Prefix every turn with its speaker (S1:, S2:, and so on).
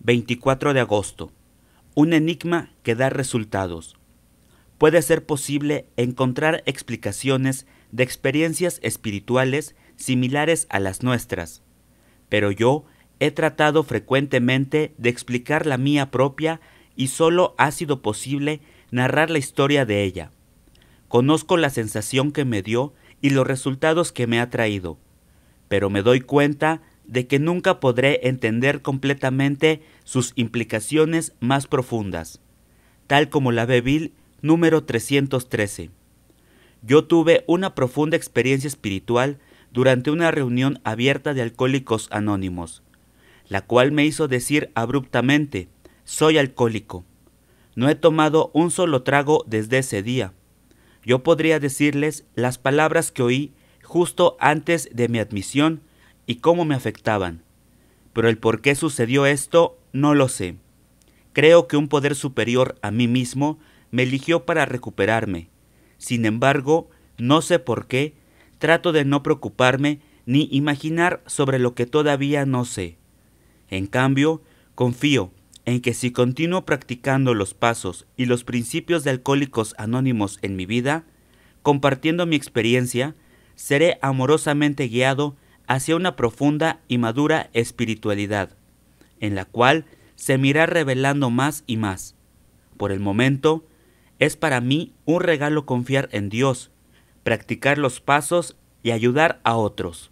S1: 24 de agosto. Un enigma que da resultados. Puede ser posible encontrar explicaciones de experiencias espirituales similares a las nuestras, pero yo he tratado frecuentemente de explicar la mía propia y solo ha sido posible narrar la historia de ella. Conozco la sensación que me dio y los resultados que me ha traído, pero me doy cuenta de que nunca podré entender completamente sus implicaciones más profundas, tal como la bebil número 313. Yo tuve una profunda experiencia espiritual durante una reunión abierta de alcohólicos anónimos, la cual me hizo decir abruptamente, soy alcohólico. No he tomado un solo trago desde ese día. Yo podría decirles las palabras que oí justo antes de mi admisión y cómo me afectaban. Pero el por qué sucedió esto no lo sé. Creo que un poder superior a mí mismo me eligió para recuperarme. Sin embargo, no sé por qué, trato de no preocuparme ni imaginar sobre lo que todavía no sé. En cambio, confío en que si continúo practicando los pasos y los principios de alcohólicos anónimos en mi vida, compartiendo mi experiencia, seré amorosamente guiado hacia una profunda y madura espiritualidad, en la cual se me revelando más y más. Por el momento, es para mí un regalo confiar en Dios, practicar los pasos y ayudar a otros.